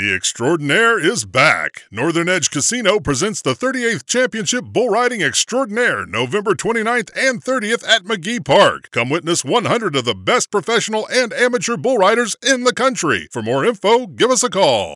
The Extraordinaire is back. Northern Edge Casino presents the 38th Championship Bull Riding Extraordinaire, November 29th and 30th at McGee Park. Come witness 100 of the best professional and amateur bull riders in the country. For more info, give us a call.